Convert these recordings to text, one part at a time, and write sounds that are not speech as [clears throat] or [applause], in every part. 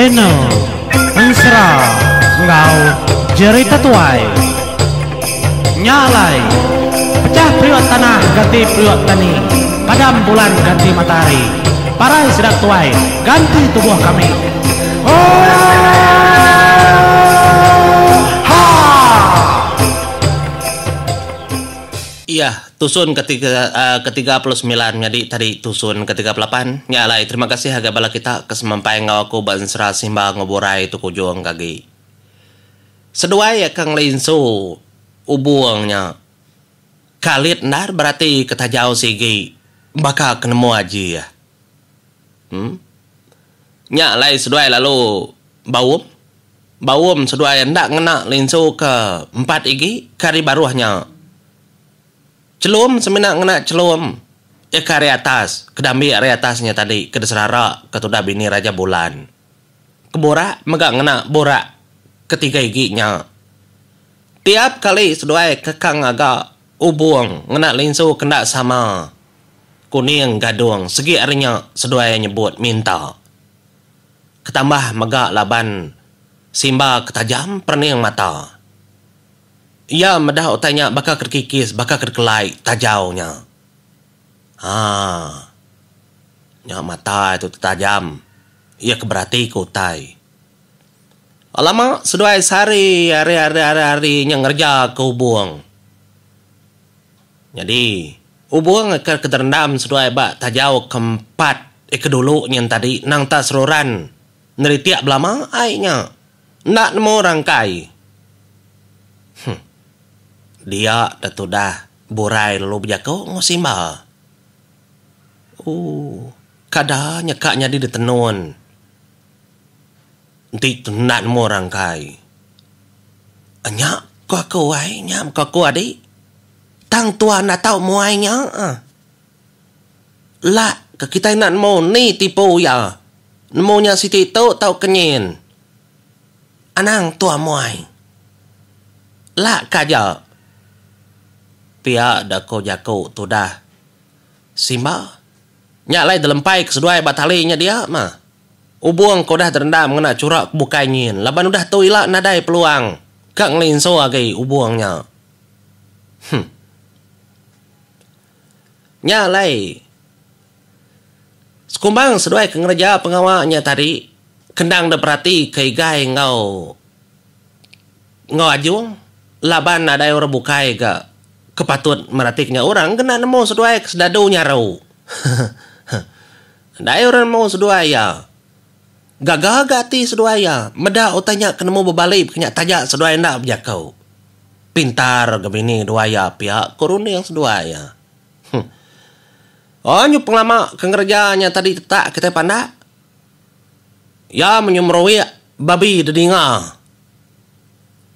Channel Ensra Ngau Jerry Tuai Nyalai Pecah priwat tanah ganti priwat tani Padam bulan ganti matahari Parai sedak tuai ganti tubuh kami Oh Iya, Tusun ketiga uh, ketiga plus Milan. Jadi tadi Tusun ketiga pelapan. Ya lah, terima kasih harga bala kita kesemampai ngawaku bansra simba ngoborai itu kujuang kaki. Sedua ya Kang Linsu ubuangnya. Kalit nar berarti kita ketajau sigi. Bakal kenemu aji ya. Hmm? Nya lai sedua lalu bawum. Bawum sedua ya ndak ngena Linsu ke empat igi kari baruahnya celum semina ngena celum ya ke area atas kedambi area atasnya tadi ke serara ke tuda bini raja bulan ke bora mega ngena bora ketiga giginya tiap kali ke kekang agak ubuang ngena linsu kena sama kuning gadung segi arinya seduai nyebut minta ketambah mega laban simba ketajam yang mata Ya, madah o bakal kerkikis, bakal kerkelai tajau nya. Ha. Nya mata itu tajam. Ya keberarti ku tai. Alama sedua sehari hari-hari hari-hari nya ngerja ke ubuang. Jadi ubuang ke kedendam sedua ba tajau keempat ek dulu nyen tadi nang tasroran neritiak belama ainya. Nak nemu rangkai. Dia tentu dah burai lu bejako oh, ngosimbal. Uh, oh, kadanya kaknya di detenun. Nanti tenat mu rangkai. nyak kau cô ấy nhám kau cô đấy Tang tua nak tahu mu ai ah. Lah, ke kita nak mu ni tipu ya Nemu nhà si ti tau kenyin. anang tua mu ai lah kajak pia da ko jako tu dah. Simba, dalam paik sedua batalinya dia mah. Ubuang kau dah terendam kena curak bukanyin. Laban udah tuila nadai peluang. Kak so agi ubuangnya. Hm. lai Sekumbang sedua kengerja pengawalnya tadi. Kendang da perhati keigai ngau. Ngau ajung. Laban nadai orang bukai gak kepatut meratiknya orang kena nemu sedua sedadu nyarau [laughs] Dai orang mau sedua ya. Gagal gati sedua ya. Meda utanya mau berbalik kenyak tajak sedua ndak bejakau. Pintar gemini dua ya pihak kurun yang sedua ya. Hmm. Oh nyu penglama kengerjanya tadi tak kita pandak, Ya menyumrowi babi dedinga.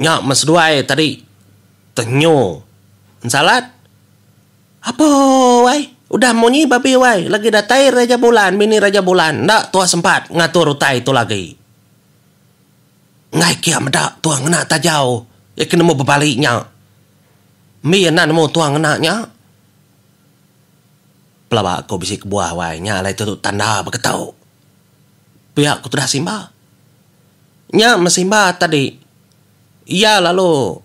nyak mas dua tadi tenyo salat apa wai udah munyi babi wai lagi datai raja bulan mini raja bulan ndak tua sempat ngatur utai itu lagi ngai kia medak tua ngena tajau ya kena mau berbaliknya mi ya nan mau tua ngena nya Pelabak kau bisik buah wai nya lah itu tanda berketau pihak ku sudah simba nya mesimba tadi iya lalu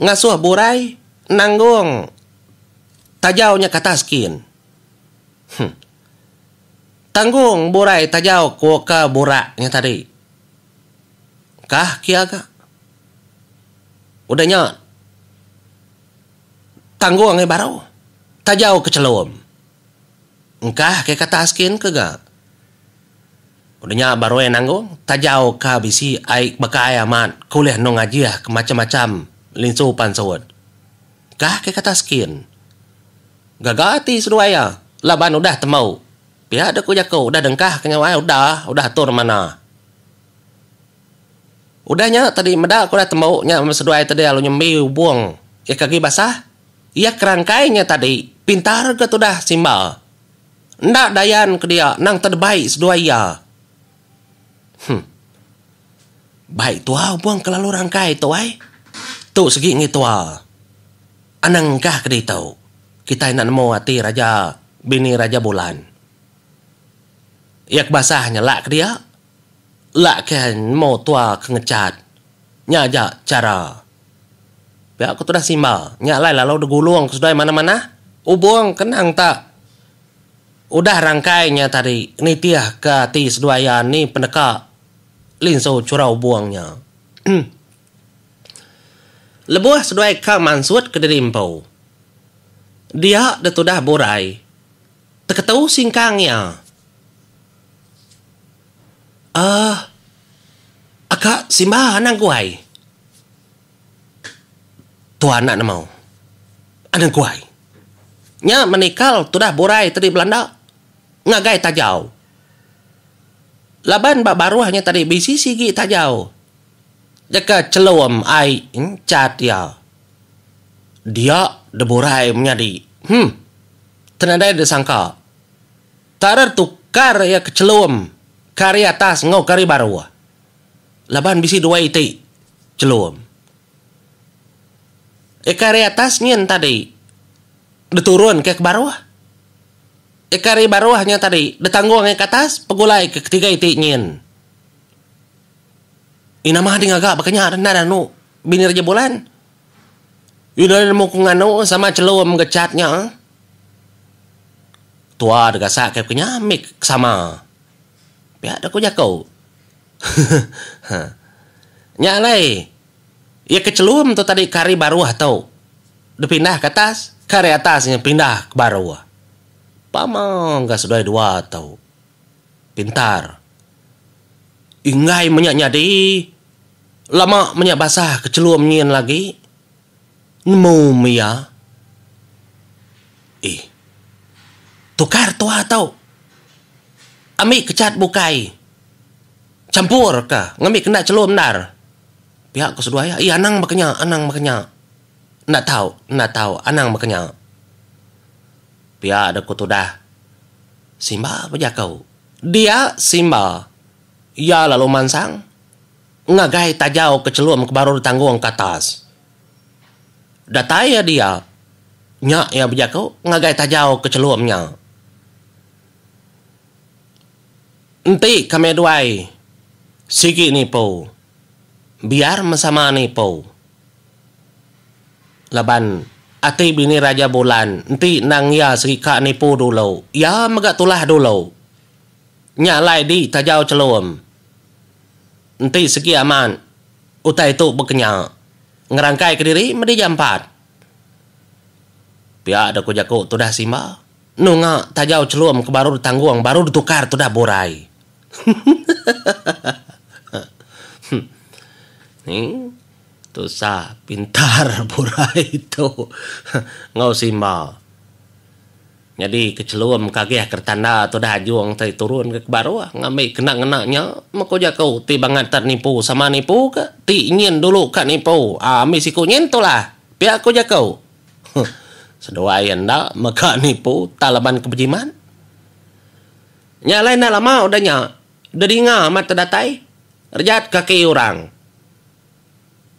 ngasuh burai nanggung tajau nya kataskin. Hm. Tanggung burai tajau burak nya tadi. Kah kia Udah nyot. Tanggung baru. Tajau kecelum. Engkah ke kataskin ke gak? Udahnya baru yang nanggung, tajau jauh bisi aik baka mat kuliah nung ajiah ke macam-macam linsu pansuut. kah ke skin, Gagati sudah ya, laban udah temau. Pihak deku jaku udah dengkah nyawa udah, udah tur mana. Udahnya tadi meda aku udah temau nya seduai tadi lalu nyembi buang. Ya kaki basah. Ya kerangkainya tadi pintar ke dah simbal. Ndak dayan ke dia nang terbaik seduai Hmm. Baik tua buang kelalu rangkai tuai. Tu segi ngitual. tua. Anangkah keritahu? Kita nak nemu hati Raja Bini Raja Bulan. Yak basahnya lak dia. Lak kan mau tua kengecat. Nyaja cara. Ya aku sudah simbal. Nyak lalu lalu gulung sudah mana-mana. Ubuang kenang tak. Udah rangkainya tadi nitiah ke tis duaya ni pendekat linso curau buangnya. [clears throat] lebuah sedua ka mansuat ke dirimpau. Dia detudah borai. Teketau singkangnya. Ah, uh, akak simbah anak kuai. Tuan anak mau. Anang kuai. Nya menikal tudah borai tadi Belanda. Ngagai tajau. Laban bak baru hanya tadi bisi sigi tajau. Jika dia menyadi. hmm ada sangka tarar tukar ya kecelum karya atas ngau kari baru laban bisi dua iti celuam e karya atas nyen tadi deturun ke baru e karya baru hanya tadi detanggung ke atas pegulai ke ketiga iti nyen Ina mah tinggal gak, makanya rendah dan nu binir bulan. Ina mau nu sama celo menggecatnya. Tua ada sakit mik sama. Ya, ada kunya kau. [laughs] Nyalai. Ya kecelum tuh tadi kari baru atau dipindah ke atas, kari atasnya pindah ke baru. Pamang gak sudah dua atau pintar. Ingai menyak nyadi. Lama menyak basah keceluam nyian lagi. Nemu mia. Eh. Tukar tua tau. Ami kecat bukai. Campur kah? Ngami kena celum dar. Pihak ke kedua ya. Iya anang makanya, anang makanya. Nak tahu, nak tahu, anang makanya. Pihak ada kutu dah. Simba apa kau? Dia Simba. Ya lalu mansang. Ngagai tajau ke kebaru ditanggung katas. Dataya dia. Nyak ya bejakau ngagai tajau keceluamnya. Enti kami duai. Siki nipu, Biar mesama nipu. po. Laban ati bini raja bulan enti nang ya serika nipu dulu ya megatulah dulu nyalai di tajau celum Nanti segi man. Utai itu bekenyal. Ngerangkai ke diri, medi jam 4. Pihak ada kujaku, tu dah sima. Nunga tajau celum ke baru tangguang, baru ditukar tu dah borai. [laughs] Nih, tu sah pintar [laughs] borai itu. Ngau simbal jadi kecelum kagih kertanda atau dah juang tadi turun ke baru ah, ngambil kena kenanya mako kau ti bangat ternipu sama nipu ke ti ingin dulu kan nipu ah ah, siku nyentuh lah pi aku sedua sedoa dah maka nipu talaban kebejiman nyalain lama udah udahnya dedinga mata datai rejat kaki orang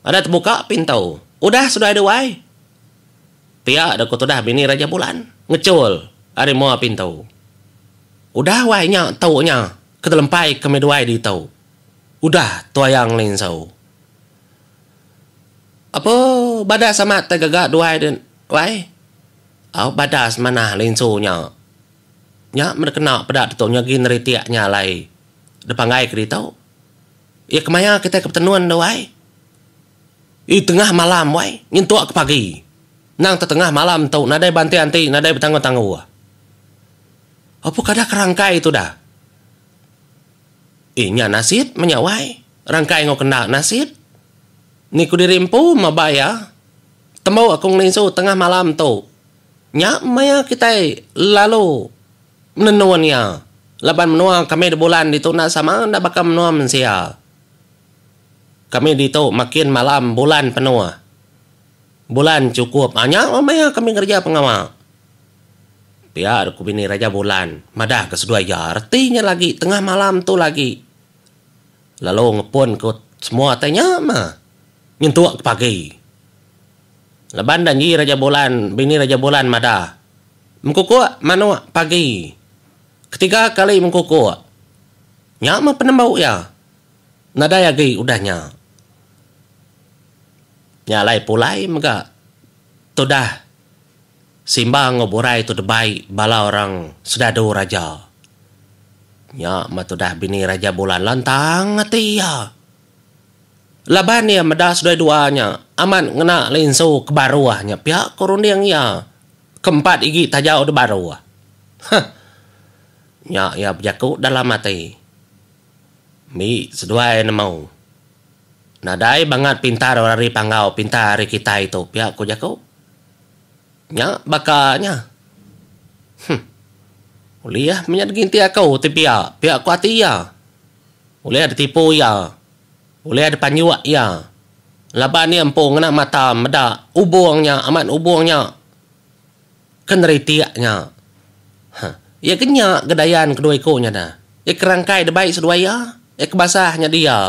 ada terbuka pintau udah sudah ada wai tiak ada dah bini raja bulan ngecul ari mau apin tau udah nya tau nya ke dalam pai ke meduai di tau udah tua yang lain sau apa bada sama tegaga duai dan wai au bada mana lain sau nya nya merkena pada nya gin retiak nya lai depan gai ke tau ya kemaya kita ke dah wai i tengah malam wai nyentuh ke pagi nang tetengah malam tau nadai bantai anti nadai bertanggung tanggung wah apa kada kerangka itu dah inya nasib menyawai rangkai yang kena nasib niku dirimpu mabaya Temau aku ngelinsu tengah malam tau nyak maya kita lalu menenuannya laban menua kami di bulan di nak sama ndak bakal menua mensia kami di tu makin malam bulan penuh bulan cukup hanya mamaya kami kerja pengawal biar kubini raja bulan madah kesedua ya artinya lagi tengah malam tu lagi lalu ngepun ke semua tanya mah nyentuh ke pagi leban dan raja bulan bini raja bulan madah mengkuku mana pagi ketiga kali mengkuku nya mah penembau ya nada ya gi udahnya nyalai pulai bố lại dah simbang ngoburai tu debai bala orang sedado raja nya dah bini raja bulan lantang ya, laban ya meda sudah duanya aman ngena linsu ke baruahnya pihak korundiang ya keempat igi tajau de baruah nya ya, ya bejaku dalam mati mi sedua yang mau Nah, dai banget pintar orang ri panggau, pintar hari kita itu. Pihak ko jakau. Oh, nya bakanya. Hm. uliah ya, ginti aku tu pihak. Pihak ku hati ya. Uli ada tipu ya. Uli ada panyuak ya. Laban ni empung nak mata meda ubuangnya, amat ubuangnya. Kan retiaknya. Hm. Ha. Ya kenya, gedayan kedua nya dah. Ya kerangkai de baik sedua ya. Ya kebasahnya dia. Ya.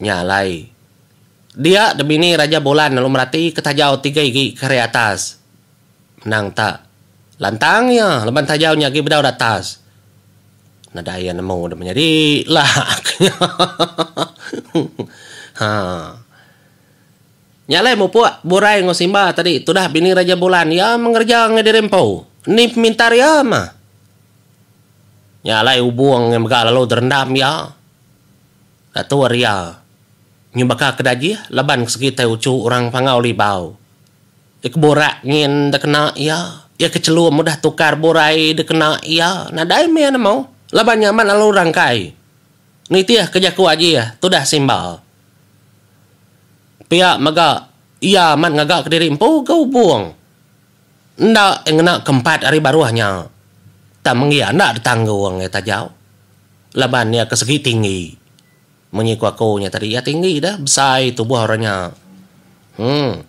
nyalai dia demi raja bulan lalu merati ketajau tiga gigi kare atas menang tak lantang ya leban tajau nyagi bedau atas nada daya nemu udah menjadi lak. [laughs] ha nyalai mau puak burai ngosimba tadi itu dah bini raja bulan ya mengerja ngederempau nip mintar ya ma. nyalai ubuang yang lalu terendam ya Datu ria nyu ke kedaji laban sekitar ucu orang pangau libau ik borak ngin dekena ya ya kecelua mudah tukar borai dekena ya nadai me na mau laban nyaman alu rangkai niti ya ah, kerja ku aja ya tu dah simbal pia maga iya man ngagak diri empu kau buang ndak nak kempat hari baruahnya tak mengia ndak ditanggung ya tajau ya ke kesegi tinggi nya tadi ya tinggi dah besar tubuh orangnya hmm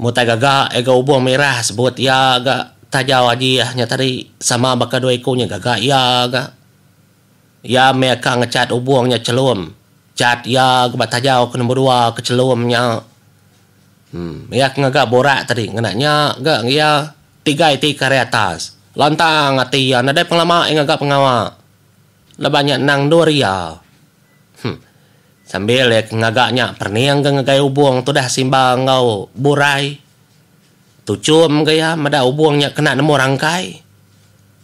gagak ega ubuh merah sebut ya agak tajau aji ya tadi sama baka dua nya gagak ya agak ya mereka ngecat ubuangnya celum cat ya ke tajau ke nomor dua ke celumnya hmm ya ngaga borak tadi ngenaknya gak ya tiga itu karya atas lantang hati ya nada penglama eh, gagak pengawa lah banyak nang doria. Hmm. Sambil lek ya, ngagaknya perniang ke ngagai ubuang tu dah simbang ngau burai. Tucum ke gaya mada ubuangnya kena nemu rangkai.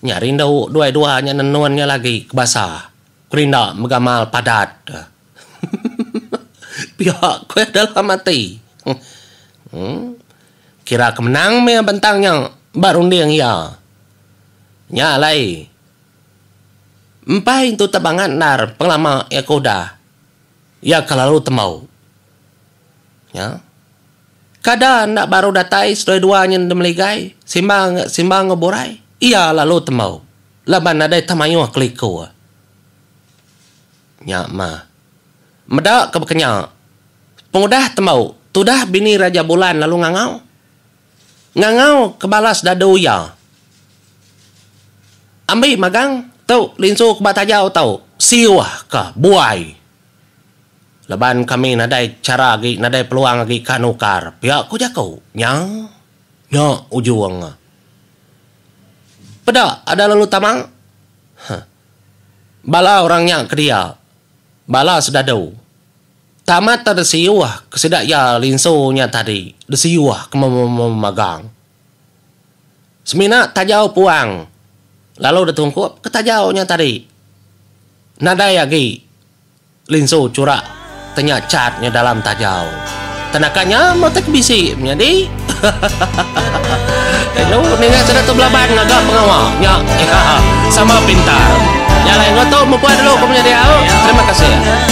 Nyarin dau dua-duanya nenuannya lagi kebasa. Kerinda megamal padat. [laughs] Pihak kue dalam mati. Hmm. Kira kemenang me bentangnya barunding ya. Nyalai empah itu tebangan nar pengalaman ya koda. Ya kalau temau. Ya. Kada nak baru datai dua yang demeligai. Simbang simbang ngeborai. Iya lalu temau. Laban ada tamayu kliko. Ya ma. Medak kebekenyal. Pengudah temau. Tudah bini raja bulan lalu ngangau. Ngangau kebalas dadu ya Ambil magang Tau, linsuk bata jau tau. Siwa ka buai. Leban kami nadai cara agi, nadai peluang agi kanukar. Pihak ku jakau. Nyang. Nya ujuang. Peda, ada lalu tamang? Huh. Bala orangnya ke dia. Bala sudah dau. Tamat siwa, kesedak ya linsonya tadi. Desiwah kememagang. Semina tajau puang lalu udah ditungku ketajaunya tadi nada ya gi linsu cura tanya catnya dalam tajau tenakanya motek bisi menjadi Hello, [laughs] ningat sudah tuh belaban naga pengawal ya, [laughs] sama pintar nyalain lo tau mau buat dulu kamu jadi oh, terima kasih ya